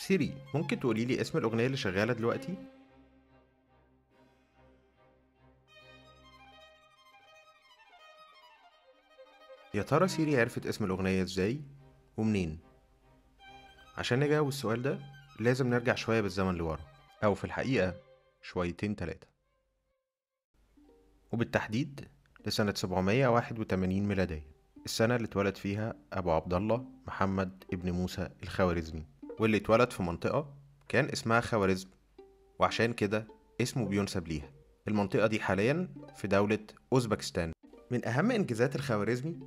سيري ممكن تقولي لي اسم الأغنية اللي شغالة دلوقتي؟ يا ترى سيري عرفت اسم الأغنية ازاي؟ ومنين؟ عشان نجاوب السؤال ده لازم نرجع شوية بالزمن لورا أو في الحقيقة شويتين تلاتة وبالتحديد لسنة 781 ميلادية السنة اللي اتولد فيها أبو عبد الله محمد ابن موسى الخوارزمي واللي اتولد في منطقة كان اسمها خوارزم وعشان كده اسمه بينسب ليها المنطقة دي حاليا في دولة أوزبكستان من أهم إنجازات الخوارزمي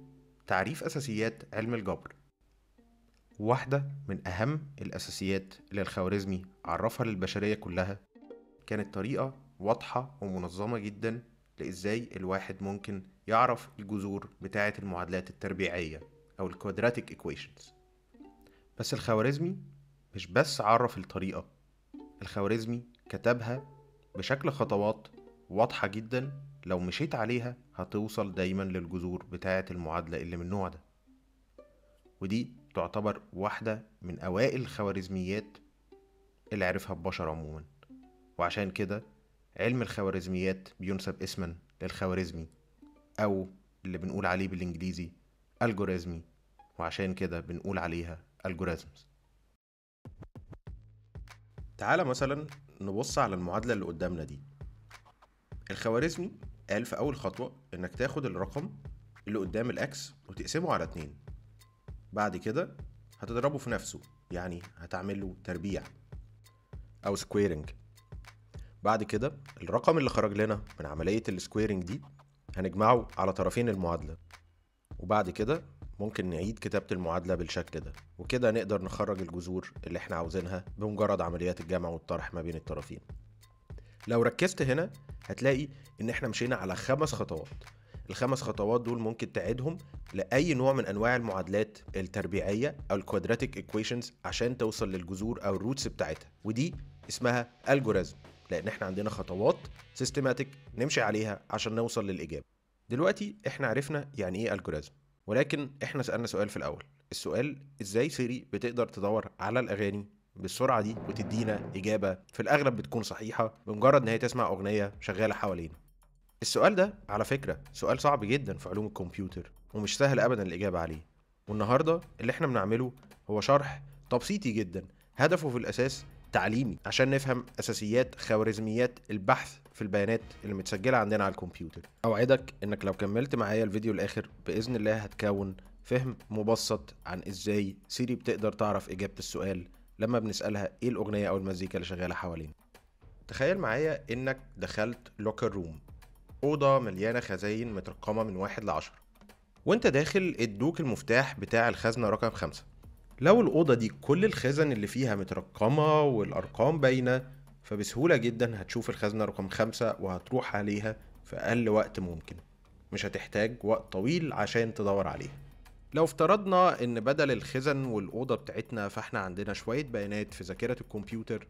تعريف أساسيات علم الجبر واحدة من أهم الأساسيات اللي الخوارزمي عرفها للبشرية كلها كانت طريقة واضحة ومنظمة جدا لإزاي الواحد ممكن يعرف الجذور بتاعة المعادلات التربيعية أو الكوادراتيك equations بس الخوارزمي مش بس عرف الطريقة الخوارزمي كتبها بشكل خطوات واضحة جدا لو مشيت عليها هتوصل دايما للجذور بتاعة المعادلة اللي من النوع ده ودي تعتبر واحدة من أوائل الخوارزميات اللي عرفها البشر عموما وعشان كده علم الخوارزميات بينسب اسما للخوارزمي أو اللي بنقول عليه بالإنجليزي الجوريزمي وعشان كده بنقول عليها الجوريزمز تعالى مثلا نبص على المعادلة اللي قدامنا دي الخوارزمي قال في أول خطوة إنك تاخد الرقم اللي قدام الأكس وتقسمه على اتنين بعد كده هتضربه في نفسه يعني هتعمل له تربيع أو سكويرنج بعد كده الرقم اللي خرج لنا من عملية السكويرنج دي هنجمعه على طرفين المعادلة وبعد كده ممكن نعيد كتابة المعادلة بالشكل ده وكده نقدر نخرج الجذور اللي احنا عاوزينها بمجرد عمليات الجمع والطرح ما بين الطرفين لو ركزت هنا هتلاقي ان احنا مشينا على خمس خطوات الخمس خطوات دول ممكن تعيدهم لأي نوع من أنواع المعادلات التربيعية أو الكوادراتيك ايكويشنز عشان توصل للجذور أو الروتس بتاعتها ودي اسمها الجوريزم لأن احنا عندنا خطوات سيستماتيك نمشي عليها عشان نوصل للإجابة دلوقتي احنا عرفنا يعني ايه الجوريزم ولكن احنا سالنا سؤال في الاول السؤال ازاي سيري بتقدر تدور على الاغاني بالسرعه دي وتدينا اجابه في الاغلب بتكون صحيحه بمجرد ان هي تسمع اغنيه شغاله حوالينا السؤال ده على فكره سؤال صعب جدا في علوم الكمبيوتر ومش سهل ابدا الاجابه عليه والنهارده اللي احنا بنعمله هو شرح تبسيطي جدا هدفه في الاساس تعليمي عشان نفهم اساسيات خوارزميات البحث في البيانات اللي متسجله عندنا على الكمبيوتر اوعدك انك لو كملت معايا الفيديو الاخر باذن الله هتكون فهم مبسط عن ازاي سيري بتقدر تعرف اجابه السؤال لما بنسالها ايه الاغنيه او المزيكا اللي شغاله حوالينا تخيل معايا انك دخلت لوكر روم اوضه مليانه خزاين مترقمه من واحد لعشرة وانت داخل ادوك المفتاح بتاع الخزنه رقم خمسة لو الأوضة دي كل الخزن اللي فيها مترقمة والأرقام باينة فبسهولة جدا هتشوف الخزنة رقم خمسة وهتروح عليها في أقل وقت ممكن مش هتحتاج وقت طويل عشان تدور عليها لو افترضنا ان بدل الخزن والأوضة بتاعتنا فاحنا عندنا شوية بيانات في ذاكرة الكمبيوتر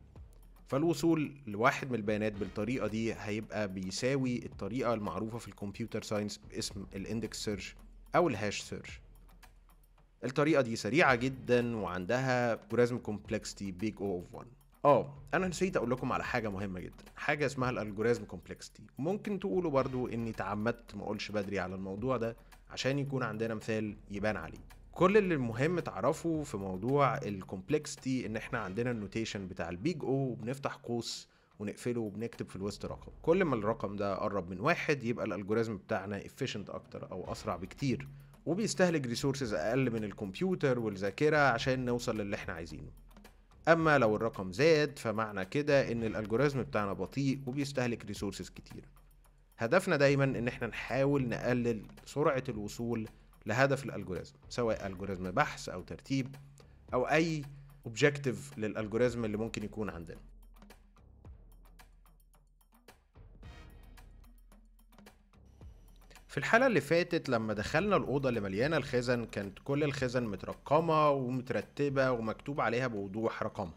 فالوصول لواحد من البيانات بالطريقة دي هيبقى بيساوي الطريقة المعروفة في الكمبيوتر ساينس باسم الاندكس سيرش أو الهاش سيرش الطريقه دي سريعه جدا وعندها جوريزم كومبلكسيتي بيج او اوف 1 اه انا نسيت اقول لكم على حاجه مهمه جدا حاجه اسمها الالجوريزم كومبلكسيتي ممكن تقولوا برضو اني تعمدت ما اقولش بدري على الموضوع ده عشان يكون عندنا مثال يبان عليه كل اللي المهم تعرفه في موضوع الكومبلكسيتي ان احنا عندنا النوتيشن بتاع البيج او وبنفتح قوس ونقفله وبنكتب في الوسط رقم كل ما الرقم ده قرب من واحد يبقى الالجوريزم بتاعنا افيشنت اكتر او اسرع بكتير وبيستهلك ريسورسز اقل من الكمبيوتر والذاكره عشان نوصل للي احنا عايزينه اما لو الرقم زاد فمعنى كده ان الالجوريزم بتاعنا بطيء وبيستهلك ريسورسز كتير هدفنا دايما ان احنا نحاول نقلل سرعه الوصول لهدف الالجوريزم سواء الجوريزم بحث او ترتيب او اي اوبجكتيف للالجوريزم اللي ممكن يكون عندنا في الحلقه اللي فاتت لما دخلنا الاوضه اللي مليانه الخزن كانت كل الخزن مترقمه ومترتبه ومكتوب عليها بوضوح رقمها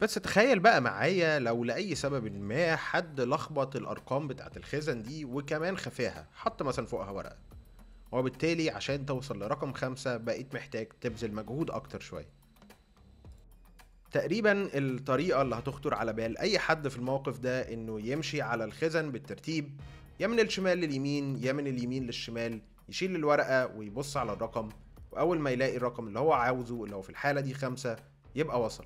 بس تخيل بقى معايا لو لاي سبب ما حد لخبط الارقام بتاعه الخزن دي وكمان خفاها حط مثلا فوقها ورقه وبالتالي عشان توصل لرقم خمسة بقيت محتاج تبذل مجهود أكتر شوية تقريبا الطريقة اللي هتخطر على بال أي حد في الموقف ده إنه يمشي على الخزن بالترتيب يا من الشمال لليمين يا من اليمين للشمال يشيل الورقة ويبص على الرقم وأول ما يلاقي الرقم اللي هو عاوزه اللي هو في الحالة دي خمسة يبقى وصل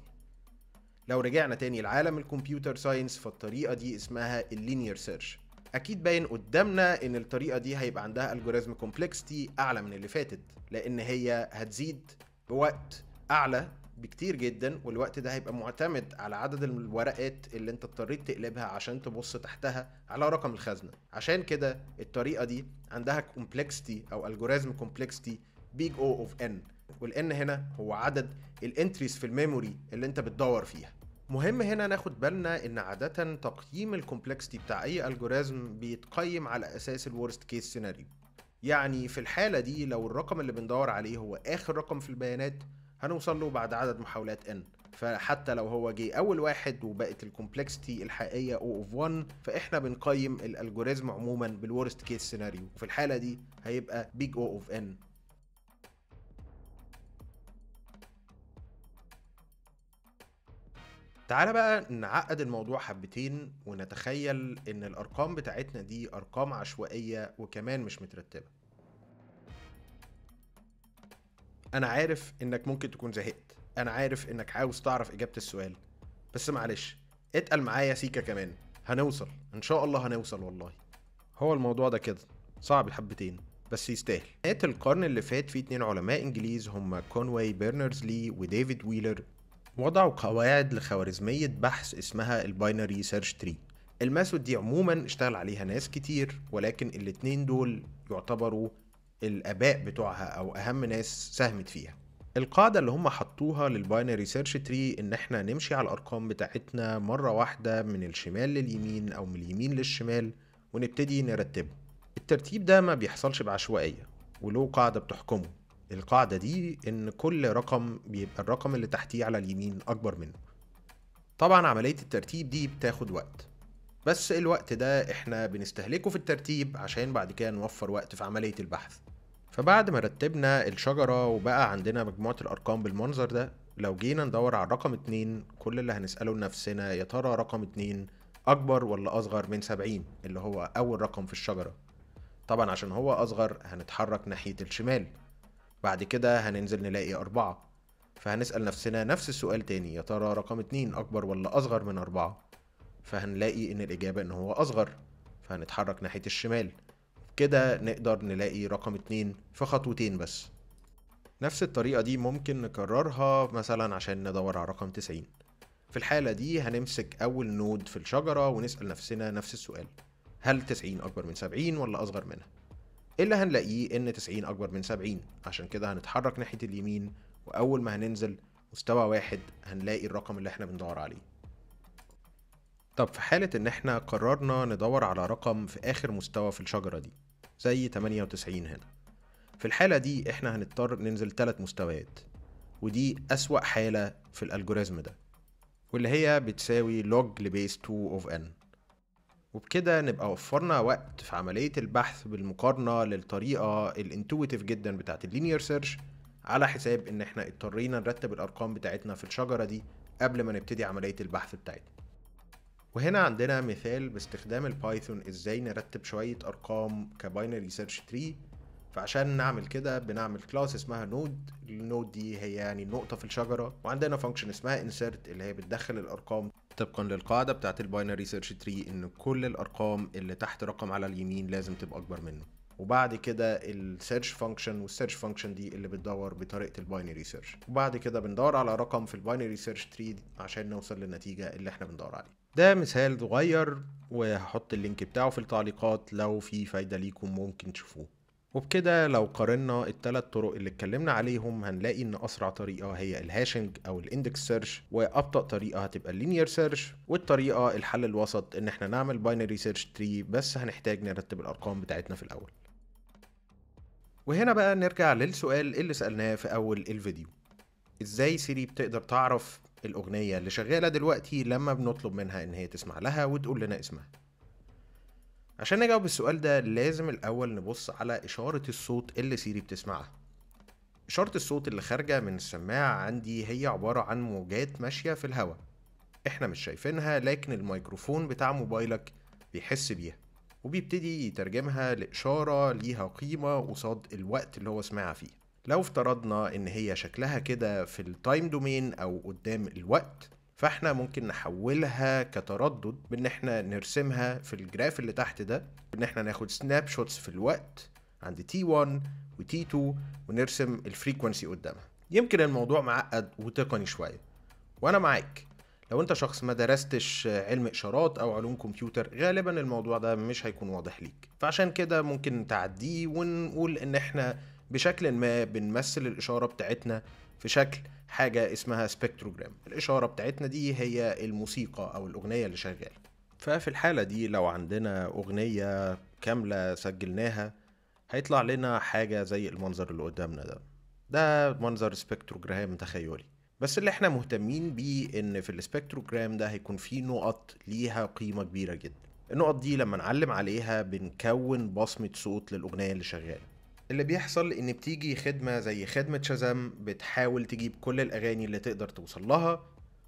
لو رجعنا تاني لعالم الكمبيوتر ساينس فالطريقة دي اسمها اللينير سيرش اكيد باين قدامنا ان الطريقه دي هيبقى عندها الجوريزم كومبلكستي اعلى من اللي فاتت لان هي هتزيد بوقت اعلى بكتير جدا والوقت ده هيبقى معتمد على عدد الورقات اللي انت اضطريت تقلبها عشان تبص تحتها على رقم الخزنه عشان كده الطريقه دي عندها كومبلكسيتي او الجوريزم كومبلكسيتي بيج او اوف ان والان هنا هو عدد الانتريز في الميموري اللي انت بتدور فيها مهم هنا ناخد بالنا ان عادة تقييم الكومبلكسيتي بتاع اي الجوريزم بيتقيم على اساس الورست كيس سيناريو يعني في الحالة دي لو الرقم اللي بندور عليه هو اخر رقم في البيانات هنوصل له بعد عدد محاولات ان فحتى لو هو جه اول واحد وبقت الكومبلكسيتي الحقيقيه او اوف 1 فاحنا بنقيم الالجوريزم عموما بالورست كيس سيناريو وفي الحاله دي هيبقى بيج او اوف ان تعالى بقى نعقد الموضوع حبتين ونتخيل ان الارقام بتاعتنا دي ارقام عشوائيه وكمان مش مترتبه انا عارف انك ممكن تكون زهقت انا عارف انك عاوز تعرف اجابه السؤال بس معلش اتقل معايا سيكا كمان هنوصل ان شاء الله هنوصل والله هو الموضوع ده كده صعب حبتين بس يستاهل نهاية القرن اللي فات في اتنين علماء انجليز هما كونواي بيرنرز لي وديفيد ويلر وضعوا قواعد لخوارزمية بحث اسمها الباينري سيرش تري الماثود دي عموما اشتغل عليها ناس كتير ولكن الاتنين دول يعتبروا الاباء بتوعها او اهم ناس ساهمت فيها القاعدة اللي هم حطوها للباينري سيرش تري ان احنا نمشي على الارقام بتاعتنا مرة واحدة من الشمال لليمين او من اليمين للشمال ونبتدي نرتبه الترتيب ده ما بيحصلش بعشوائية وله قاعدة بتحكمه القاعدة دي ان كل رقم بيبقى الرقم اللي تحتيه على اليمين اكبر منه طبعا عملية الترتيب دي بتاخد وقت بس الوقت ده احنا بنستهلكه في الترتيب عشان بعد كده نوفر وقت في عملية البحث فبعد ما رتبنا الشجرة وبقى عندنا مجموعة الأرقام بالمنظر ده لو جينا ندور على رقم اتنين كل اللي هنسأله لنفسنا يا ترى رقم اتنين أكبر ولا أصغر من سبعين اللي هو أول رقم في الشجرة طبعا عشان هو أصغر هنتحرك ناحية الشمال بعد كده هننزل نلاقي أربعة فهنسأل نفسنا نفس السؤال تاني يا ترى رقم اتنين أكبر ولا أصغر من أربعة فهنلاقي إن الإجابة إن هو أصغر فهنتحرك ناحية الشمال كده نقدر نلاقي رقم اتنين في خطوتين بس نفس الطريقة دي ممكن نكررها مثلا عشان ندور على رقم تسعين في الحالة دي هنمسك أول نود في الشجرة ونسأل نفسنا نفس السؤال هل تسعين أكبر من سبعين ولا أصغر منها؟ اللي هنلاقيه إن تسعين أكبر من سبعين عشان كده هنتحرك ناحية اليمين وأول ما هننزل مستوى واحد هنلاقي الرقم اللي احنا بندور عليه طب في حالة إن احنا قررنا ندور على رقم في آخر مستوى في الشجرة دي زي 98 هنا في الحالة دي احنا هنضطر ننزل ثلاث مستويات ودي أسوأ حالة في الألجوريزم ده واللي هي بتساوي log لبيس 2 اوف n وبكده نبقى وفرنا وقت في عملية البحث بالمقارنة للطريقة الانتويتيف جدا بتاعت اللينير سيرش على حساب ان احنا اضطرينا نرتب الارقام بتاعتنا في الشجرة دي قبل ما نبتدي عملية البحث بتاعتنا وهنا عندنا مثال باستخدام البايثون ازاي نرتب شوية ارقام كباينري سيرش تري فعشان نعمل كده بنعمل كلاس اسمها نود النود دي هي يعني نقطة في الشجرة وعندنا فانكشن اسمها insert اللي هي بتدخل الارقام طبقا للقاعدة بتاعت الباينري سيرش تري ان كل الارقام اللي تحت رقم على اليمين لازم تبقى اكبر منه وبعد كده السيرش فانكشن والسيرش فانكشن دي اللي بتدور بطريقه الباينري سيرش وبعد كده بندور على رقم في الباينري سيرش تري عشان نوصل للنتيجه اللي احنا بندور عليها ده مثال صغير وهحط اللينك بتاعه في التعليقات لو في فايدة ليكم ممكن تشوفوه وبكده لو قارنا الثلاث طرق اللي اتكلمنا عليهم هنلاقي ان اسرع طريقه هي الهاشنج او الاندكس سيرش وابطا طريقه هتبقى اللينير سيرش والطريقه الحل الوسط ان احنا نعمل باينري سيرش تري بس هنحتاج نرتب الارقام بتاعتنا في الاول وهنا بقى نرجع للسؤال اللي سالناه في اول الفيديو ازاي سيري بتقدر تعرف الاغنيه اللي شغاله دلوقتي لما بنطلب منها ان هي تسمع لها وتقول لنا اسمها عشان نجاوب السؤال ده لازم الاول نبص على اشاره الصوت اللي سيري بتسمعها اشاره الصوت اللي خارجه من السماعه عندي هي عباره عن موجات ماشيه في الهواء احنا مش شايفينها لكن الميكروفون بتاع موبايلك بيحس بيها وبيبتدي يترجمها لإشارة ليها قيمة قصاد الوقت اللي هو سمعها فيه لو افترضنا ان هي شكلها كده في التايم دومين او قدام الوقت فاحنا ممكن نحولها كتردد بان احنا نرسمها في الجراف اللي تحت ده بان احنا ناخد سناب شوتس في الوقت عند T1 و T2 ونرسم الفريكونسي قدامها يمكن الموضوع معقد وتقني شوية وانا معاك لو انت شخص ما درستش علم اشارات او علوم كمبيوتر غالبا الموضوع ده مش هيكون واضح ليك فعشان كده ممكن تعديه ونقول ان احنا بشكل ما بنمثل الإشارة بتاعتنا في شكل حاجة اسمها سبكتروجرام الإشارة بتاعتنا دي هي الموسيقى أو الأغنية اللي شغالة ففي الحالة دي لو عندنا أغنية كاملة سجلناها هيطلع لنا حاجة زي المنظر اللي قدامنا ده ده منظر سبكتروجرام تخيلي بس اللي احنا مهتمين بيه ان في السبكتروجرام ده هيكون فيه نقط ليها قيمة كبيرة جدا النقط دي لما نعلم عليها بنكون بصمة صوت للأغنية اللي شغالة اللي بيحصل ان بتيجي خدمه زي خدمه شازام بتحاول تجيب كل الاغاني اللي تقدر توصل لها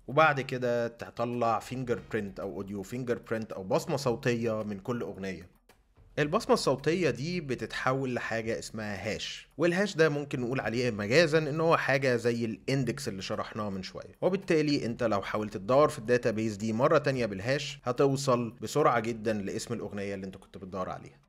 وبعد كده تطلع فينجر برينت او اوديو فينجر برينت او بصمه صوتيه من كل اغنيه البصمة الصوتية دي بتتحول لحاجة اسمها هاش والهاش ده ممكن نقول عليه مجازا ان هو حاجة زي الاندكس اللي شرحناه من شوية وبالتالي انت لو حاولت تدور في الداتابيز دي مرة تانية بالهاش هتوصل بسرعة جدا لاسم الاغنية اللي انت كنت بتدور عليها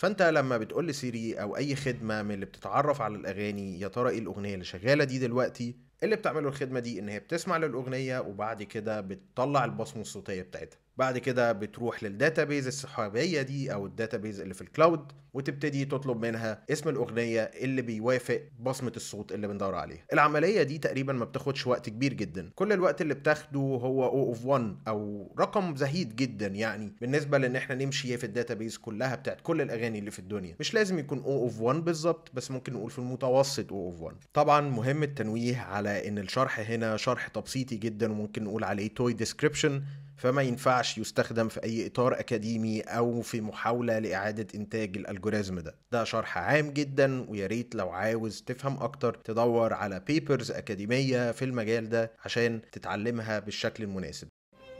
فانت لما بتقول لسيري او اي خدمه من اللي بتتعرف على الاغاني يا ترى ايه الاغنيه اللي شغاله دي دلوقتي اللي بتعمله الخدمه دي ان هي بتسمع للاغنيه وبعد كده بتطلع البصمه الصوتيه بتاعتها بعد كده بتروح للداتابيز السحابية دي او الداتابيز اللي في الكلاود وتبتدي تطلب منها اسم الاغنيه اللي بيوافق بصمه الصوت اللي بندور عليها العمليه دي تقريبا ما بتاخدش وقت كبير جدا كل الوقت اللي بتاخده هو او اوف 1 او رقم زهيد جدا يعني بالنسبه لان احنا نمشي في الداتابيز كلها بتاعت كل الاغاني اللي في الدنيا مش لازم يكون او اوف 1 بالظبط بس ممكن نقول في المتوسط او اوف 1 طبعا مهم التنويه على ان الشرح هنا شرح تبسيطي جدا وممكن نقول عليه توي ديسكريبشن فما ينفعش يستخدم في أي إطار أكاديمي أو في محاولة لإعادة إنتاج الألجوريزم ده ده شرح عام جدا ويا ريت لو عاوز تفهم أكتر تدور على بيبرز أكاديمية في المجال ده عشان تتعلمها بالشكل المناسب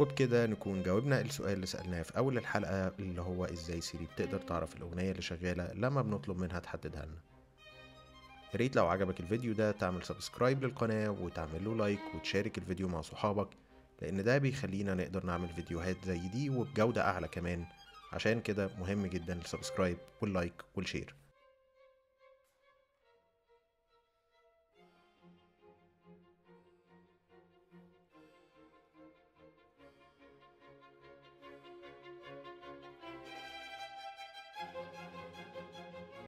وبكده نكون جاوبنا السؤال اللي سألناه في أول الحلقة اللي هو إزاي سيري بتقدر تعرف الأغنية اللي شغالة لما بنطلب منها تحددها لنا يا ريت لو عجبك الفيديو ده تعمل سبسكرايب للقناة وتعمل له لايك وتشارك الفيديو مع صحابك لأن ده بيخلينا نقدر نعمل فيديوهات زي دي وبجودة أعلى كمان عشان كده مهم جدا السبسكرايب واللايك والشير